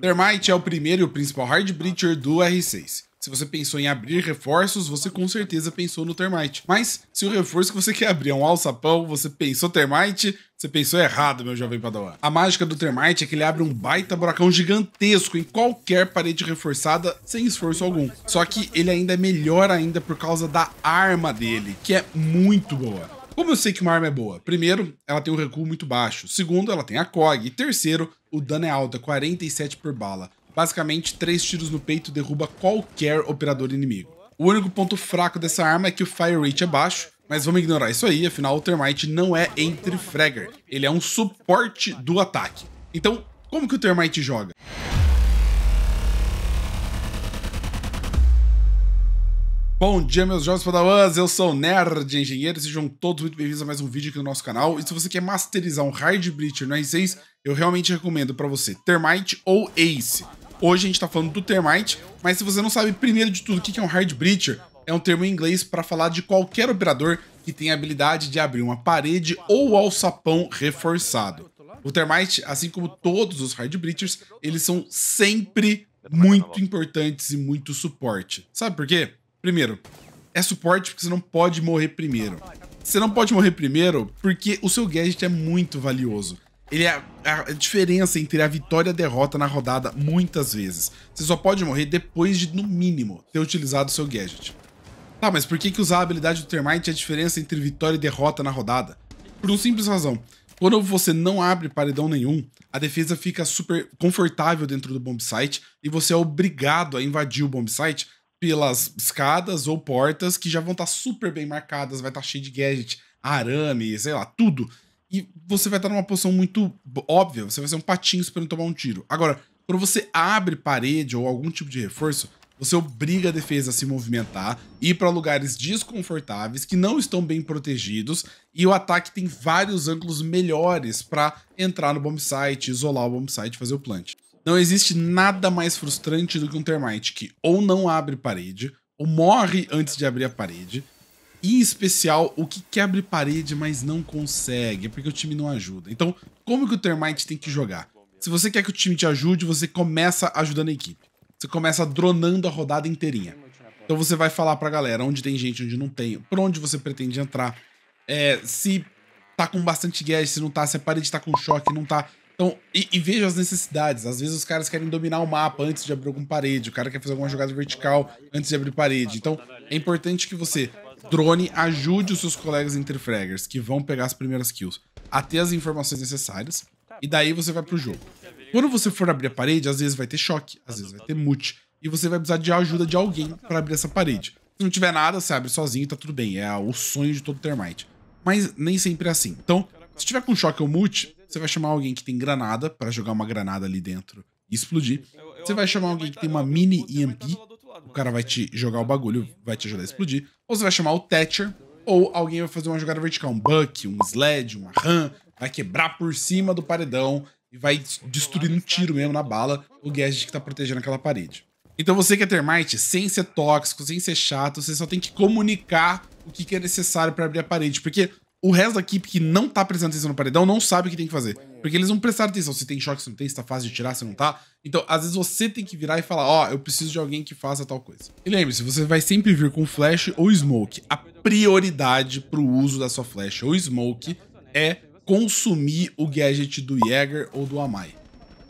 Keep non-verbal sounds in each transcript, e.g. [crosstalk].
Thermite é o primeiro e o principal hard breacher do R6. Se você pensou em abrir reforços, você com certeza pensou no Termite. Mas se o reforço que você quer abrir é um alçapão, você pensou Termite, você pensou errado, meu jovem padawan. A mágica do Termite é que ele abre um baita buracão gigantesco em qualquer parede reforçada, sem esforço algum. Só que ele ainda é melhor ainda por causa da arma dele, que é muito boa. Como eu sei que uma arma é boa? Primeiro, ela tem um recuo muito baixo. Segundo, ela tem a COG. E terceiro, o dano é alto, é 47 por bala. Basicamente, três tiros no peito derruba qualquer operador inimigo. O único ponto fraco dessa arma é que o fire rate é baixo, mas vamos ignorar isso aí, afinal o Termite não é entre fragger, ele é um suporte do ataque. Então, como que o Termite joga? Bom dia, meus jovens padawans, eu sou o Nerd Engenheiro, sejam todos muito bem-vindos a mais um vídeo aqui no nosso canal. E se você quer masterizar um Hard Breacher no R6, eu realmente recomendo para você Termite ou Ace. Hoje a gente está falando do Termite, mas se você não sabe primeiro de tudo o que é um Hard Breacher, é um termo em inglês para falar de qualquer operador que tem a habilidade de abrir uma parede ou alçapão reforçado. O Termite, assim como todos os Hard Breachers, eles são sempre muito importantes e muito suporte. Sabe por quê? Primeiro, é suporte porque você não pode morrer primeiro. Você não pode morrer primeiro porque o seu gadget é muito valioso. Ele é a diferença entre a vitória e a derrota na rodada muitas vezes. Você só pode morrer depois de, no mínimo, ter utilizado o seu gadget. Tá, mas por que, que usar a habilidade do Termite é a diferença entre vitória e derrota na rodada? Por uma simples razão. Quando você não abre paredão nenhum, a defesa fica super confortável dentro do bombsite e você é obrigado a invadir o bombsite pelas escadas ou portas que já vão estar tá super bem marcadas, vai estar tá cheio de gadget, arame, sei lá, tudo. E você vai estar tá numa posição muito óbvia, você vai ser um patinho esperando tomar um tiro. Agora, quando você abre parede ou algum tipo de reforço, você obriga a defesa a se movimentar, ir para lugares desconfortáveis que não estão bem protegidos, e o ataque tem vários ângulos melhores para entrar no bombsite isolar o bombsite fazer o plant. Não existe nada mais frustrante do que um termite que ou não abre parede, ou morre antes de abrir a parede. E, em especial, o que quer abrir parede, mas não consegue, porque o time não ajuda. Então, como que o termite tem que jogar? Se você quer que o time te ajude, você começa ajudando a equipe. Você começa dronando a rodada inteirinha. Então você vai falar pra galera onde tem gente, onde não tem, por onde você pretende entrar. É, se tá com bastante gas, se não tá, se a parede tá com choque, não tá. Então, e, e veja as necessidades. Às vezes os caras querem dominar o mapa antes de abrir alguma parede. O cara quer fazer alguma jogada vertical antes de abrir parede. Então, é importante que você, drone, ajude os seus colegas interfraggers, que vão pegar as primeiras kills, a ter as informações necessárias. E daí você vai pro jogo. Quando você for abrir a parede, às vezes vai ter choque, às vezes vai ter mute. E você vai precisar de ajuda de alguém para abrir essa parede. Se não tiver nada, você abre sozinho e tá tudo bem. É o sonho de todo termite. Mas nem sempre é assim. Então, se tiver com choque ou mute, você vai chamar alguém que tem granada para jogar uma granada ali dentro e explodir. Você vai chamar alguém que tá, tem uma mini EMP, tá o cara vai te jogar o bagulho, vai te ajudar a explodir. Ou você vai chamar o Thatcher, ou alguém vai fazer uma jogada vertical, um Buck, um Sled, uma Ram, vai quebrar por cima do paredão e vai destruir um é tiro mesmo na bala o gadget que tá protegendo aquela parede. Então você quer ter é termite, sem ser tóxico, sem ser chato, você só tem que comunicar o que é necessário para abrir a parede, porque o resto da equipe que não tá prestando atenção no paredão não sabe o que tem que fazer. Porque eles não prestaram atenção se tem choque, se não tem, se tá fácil de tirar, se não tá. Então, às vezes você tem que virar e falar, ó, oh, eu preciso de alguém que faça tal coisa. E lembre-se, você vai sempre vir com flash ou smoke. A prioridade pro uso da sua flash ou smoke é consumir o gadget do Jäger ou do Amai.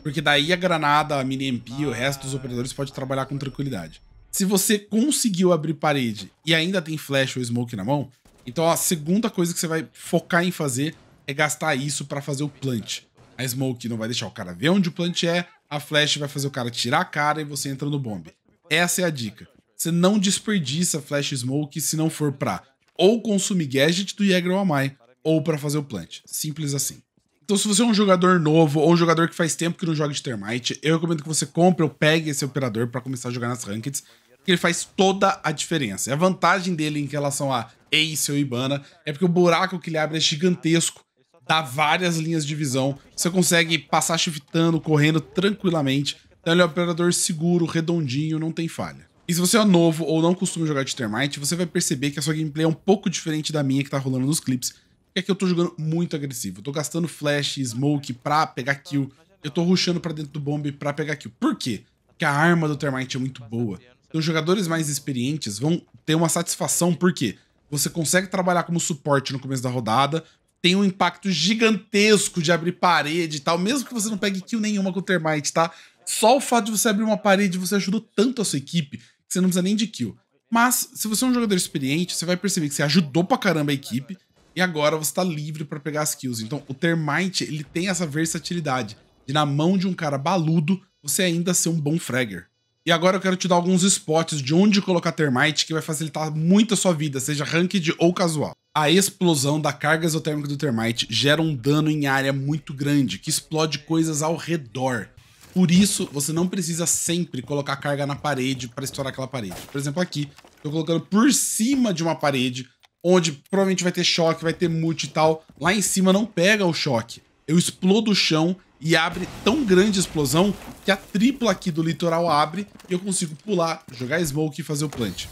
Porque daí a granada, a mini MP o resto dos operadores pode trabalhar com tranquilidade. Se você conseguiu abrir parede e ainda tem flash ou smoke na mão, então a segunda coisa que você vai focar em fazer é gastar isso para fazer o plant. A smoke não vai deixar o cara ver onde o plant é, a flash vai fazer o cara tirar a cara e você entra no bomb. Essa é a dica. Você não desperdiça flash smoke se não for pra ou consumir gadget do Jäger ou Amai, ou para fazer o plant. Simples assim. Então, se você é um jogador novo ou um jogador que faz tempo que não joga de termite, eu recomendo que você compre ou pegue esse operador para começar a jogar nas rankeds que ele faz toda a diferença. E a vantagem dele em relação a Ace ou Ibana é porque o buraco que ele abre é gigantesco, dá várias linhas de visão, você consegue passar shiftando, correndo tranquilamente. Então ele é um operador seguro, redondinho, não tem falha. E se você é novo ou não costuma jogar de Termite, você vai perceber que a sua gameplay é um pouco diferente da minha que tá rolando nos clips. porque aqui eu tô jogando muito agressivo. Eu tô gastando flash, smoke pra pegar kill, eu tô rushando pra dentro do bomb pra pegar kill. Por quê? Porque a arma do Termite é muito boa. Então, jogadores mais experientes vão ter uma satisfação porque você consegue trabalhar como suporte no começo da rodada, tem um impacto gigantesco de abrir parede e tal, mesmo que você não pegue kill nenhuma com o Termite, tá? Só o fato de você abrir uma parede, você ajudou tanto a sua equipe que você não precisa nem de kill. Mas, se você é um jogador experiente, você vai perceber que você ajudou pra caramba a equipe e agora você tá livre para pegar as kills. Então, o Termite, ele tem essa versatilidade de, na mão de um cara baludo, você ainda ser um bom fragger. E agora eu quero te dar alguns spots de onde colocar termite que vai facilitar muito a sua vida, seja ranked ou casual. A explosão da carga exotérmica do termite gera um dano em área muito grande, que explode coisas ao redor. Por isso, você não precisa sempre colocar carga na parede para estourar aquela parede. Por exemplo, aqui, estou colocando por cima de uma parede, onde provavelmente vai ter choque, vai ter multi e tal. Lá em cima não pega o choque. Eu explodo o chão e abre tão grande explosão que a tripla aqui do litoral abre e eu consigo pular, jogar smoke e fazer o plant.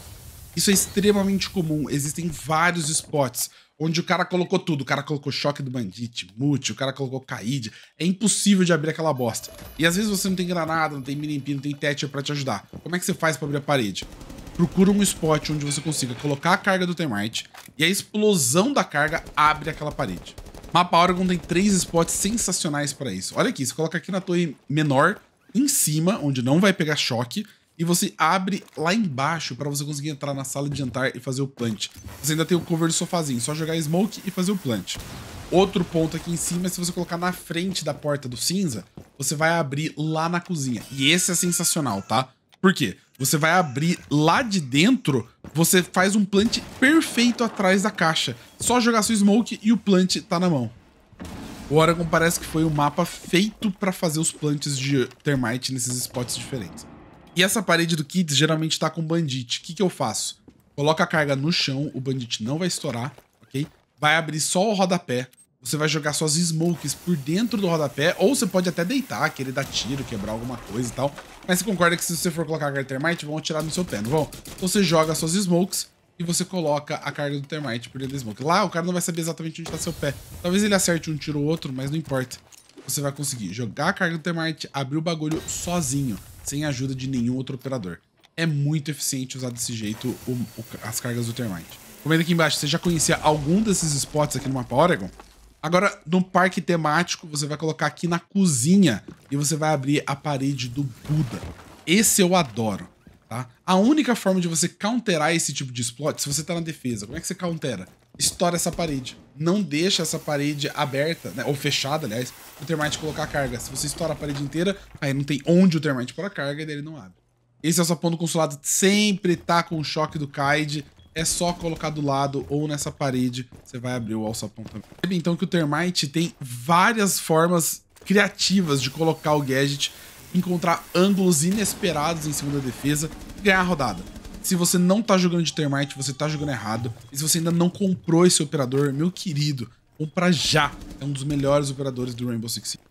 Isso é extremamente comum, existem vários spots onde o cara colocou tudo. O cara colocou choque do bandite, mute, o cara colocou caíde. É impossível de abrir aquela bosta. E às vezes você não tem granada, não tem minimpi, não tem tetcher pra te ajudar. Como é que você faz pra abrir a parede? Procura um spot onde você consiga colocar a carga do termite e a explosão da carga abre aquela parede. Mapa Oregon tem três spots sensacionais para isso. Olha aqui, você coloca aqui na torre menor, em cima, onde não vai pegar choque, e você abre lá embaixo para você conseguir entrar na sala de jantar e fazer o plant. Você ainda tem o cover do sofazinho, só jogar smoke e fazer o plant. Outro ponto aqui em cima é se você colocar na frente da porta do cinza, você vai abrir lá na cozinha. E esse é sensacional, tá? Por quê? Você vai abrir lá de dentro você faz um plant perfeito atrás da caixa. Só jogar seu smoke e o plant tá na mão. O Oregon parece que foi um mapa feito para fazer os plants de termite nesses spots diferentes. E essa parede do Kids geralmente tá com bandit. O que, que eu faço? Coloca a carga no chão, o bandit não vai estourar, ok? Vai abrir só o rodapé você vai jogar suas smokes por dentro do rodapé, ou você pode até deitar, querer dar tiro, quebrar alguma coisa e tal. Mas você concorda que se você for colocar a carga termite, vão atirar no seu pé, não vão? Então você joga suas smokes e você coloca a carga do termite por dentro da smoke. Lá o cara não vai saber exatamente onde está seu pé. Talvez ele acerte um tiro ou outro, mas não importa. Você vai conseguir jogar a carga do termite, abrir o bagulho sozinho, sem ajuda de nenhum outro operador. É muito eficiente usar desse jeito o, o, as cargas do termite. Comenta aqui embaixo, você já conhecia algum desses spots aqui no mapa Oregon? Agora, no parque temático, você vai colocar aqui na cozinha e você vai abrir a parede do Buda. Esse eu adoro, tá? A única forma de você counterar esse tipo de exploit, se você tá na defesa, como é que você countera? Estoura essa parede. Não deixa essa parede aberta, né? ou fechada, aliás, o termite colocar carga. Se você estoura a parede inteira, aí não tem onde o termite pôr a carga e daí ele não abre. Esse é o sapão do consulado, sempre tá com o choque do Kaid é só colocar do lado ou nessa parede, você vai abrir o alçapão também. Percebe então que o Termite tem várias formas criativas de colocar o gadget, encontrar ângulos inesperados em segunda defesa e ganhar a rodada. Se você não tá jogando de Termite, você tá jogando errado. E se você ainda não comprou esse operador, meu querido, compra já. É um dos melhores operadores do Rainbow Six Siege.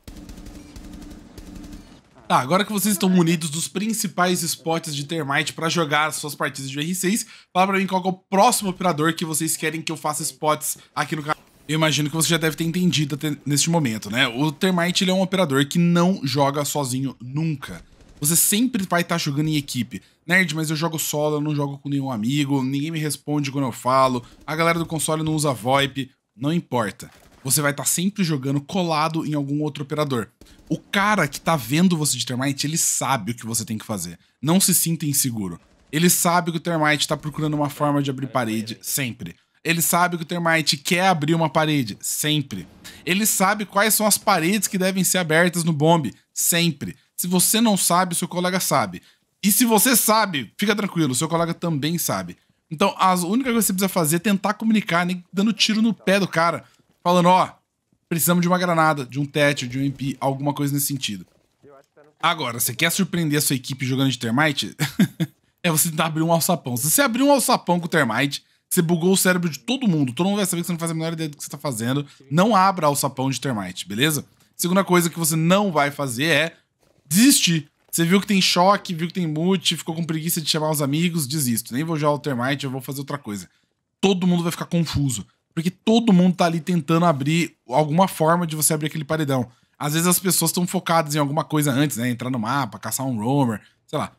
Tá, agora que vocês estão munidos dos principais spots de Termite para jogar suas partidas de R6, fala pra mim qual é o próximo operador que vocês querem que eu faça spots aqui no canal. Eu imagino que você já deve ter entendido até neste momento, né? O Termite ele é um operador que não joga sozinho nunca. Você sempre vai estar tá jogando em equipe. Nerd, mas eu jogo solo, eu não jogo com nenhum amigo, ninguém me responde quando eu falo, a galera do console não usa VoIP, não importa você vai estar tá sempre jogando colado em algum outro operador. O cara que tá vendo você de termite, ele sabe o que você tem que fazer. Não se sinta inseguro. Ele sabe que o termite tá procurando uma forma de abrir parede, sempre. Ele sabe que o termite quer abrir uma parede, sempre. Ele sabe quais são as paredes que devem ser abertas no bombe, sempre. Se você não sabe, seu colega sabe. E se você sabe, fica tranquilo, seu colega também sabe. Então, a única coisa que você precisa fazer é tentar comunicar, nem dando tiro no pé do cara falando, ó, precisamos de uma granada, de um tete, de um MP, alguma coisa nesse sentido. Agora, você quer surpreender a sua equipe jogando de termite? [laughs] é você tentar abrir um alçapão. Se você abrir um alçapão com termite, você bugou o cérebro de todo mundo. Todo mundo vai saber que você não faz a menor ideia do que você está fazendo. Não abra alçapão de termite, beleza? Segunda coisa que você não vai fazer é desistir. Você viu que tem choque, viu que tem mute, ficou com preguiça de chamar os amigos, desisto. Nem vou jogar o termite, eu vou fazer outra coisa. Todo mundo vai ficar confuso. Porque todo mundo tá ali tentando abrir alguma forma de você abrir aquele paredão. Às vezes as pessoas estão focadas em alguma coisa antes, né? Entrar no mapa, caçar um roamer, sei lá,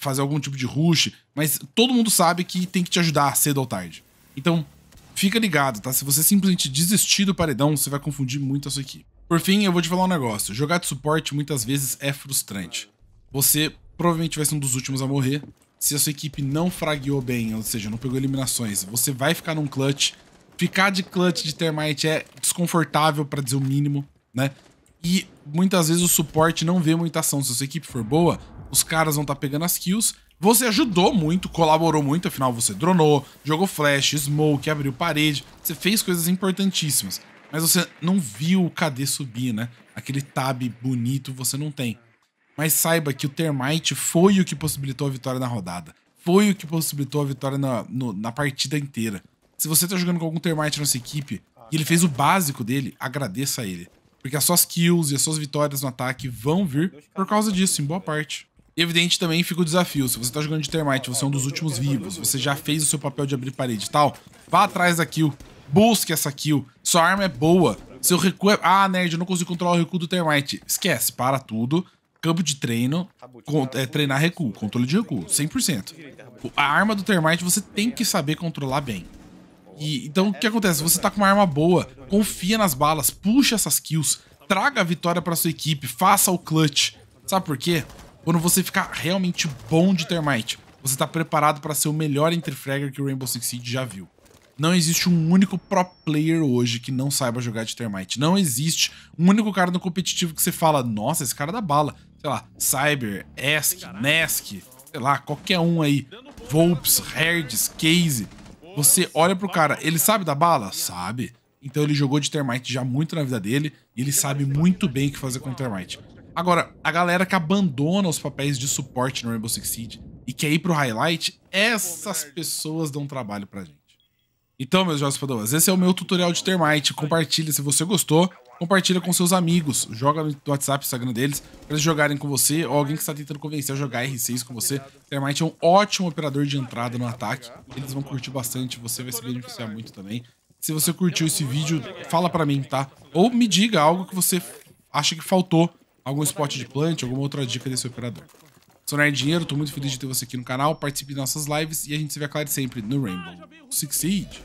fazer algum tipo de rush. Mas todo mundo sabe que tem que te ajudar cedo ou tarde. Então, fica ligado, tá? Se você simplesmente desistir do paredão, você vai confundir muito a sua equipe. Por fim, eu vou te falar um negócio. Jogar de suporte muitas vezes é frustrante. Você provavelmente vai ser um dos últimos a morrer. Se a sua equipe não fragueou bem, ou seja, não pegou eliminações, você vai ficar num clutch Ficar de clutch de termite é desconfortável, para dizer o mínimo, né? E muitas vezes o suporte não vê muita ação. Se a sua equipe for boa, os caras vão estar tá pegando as kills. Você ajudou muito, colaborou muito, afinal você dronou, jogou flash, smoke, abriu parede, você fez coisas importantíssimas. Mas você não viu o KD subir, né? Aquele tab bonito você não tem. Mas saiba que o Termite foi o que possibilitou a vitória na rodada. Foi o que possibilitou a vitória na, no, na partida inteira. Se você tá jogando com algum termite na sua equipe e ele fez o básico dele, agradeça a ele. Porque as suas kills e as suas vitórias no ataque vão vir por causa disso, em boa parte. Evidente também fica o desafio, se você tá jogando de Termite, você é um dos últimos vivos, você já fez o seu papel de abrir parede e tal, vá atrás da kill, busque essa kill, sua arma é boa, seu recuo é... Ah, nerd, eu não consigo controlar o recuo do Termite. Esquece, para tudo, campo de treino, é, treinar recuo, controle de recuo, 100%. A arma do Termite você tem que saber controlar bem. E então o que acontece? Você tá com uma arma boa, confia nas balas, puxa essas kills, traga a vitória para sua equipe, faça o clutch. Sabe por quê? Quando você ficar realmente bom de termite, você tá preparado para ser o melhor interfragger que o Rainbow Six Siege já viu. Não existe um único pro player hoje que não saiba jogar de termite. Não existe um único cara no competitivo que você fala, nossa, esse cara dá bala. Sei lá, Cyber, Esk, Nesk, sei lá, qualquer um aí. Volps, Herds, casey você olha pro cara, ele sabe da bala? Sabe. Então ele jogou de termite já muito na vida dele e ele sabe muito bem o que fazer com termite. Agora, a galera que abandona os papéis de suporte no Rainbow Six Siege e quer ir pro highlight, essas pessoas dão trabalho pra gente. Então, meus jovens padrões, esse é o meu tutorial de termite. Compartilha se você gostou compartilha com seus amigos, joga no WhatsApp, Instagram deles, para eles jogarem com você, ou alguém que está tentando convencer a jogar R6 com você. Termite é um ótimo operador de entrada no ataque, eles vão curtir bastante, você vai se beneficiar muito também. Se você curtiu esse vídeo, fala para mim, tá? Ou me diga algo que você acha que faltou, algum spot de plant, alguma outra dica desse operador. Sou Nerd Dinheiro, tô muito feliz de ter você aqui no canal, participe de nossas lives e a gente se vê, é claro, sempre no Rainbow Succeed.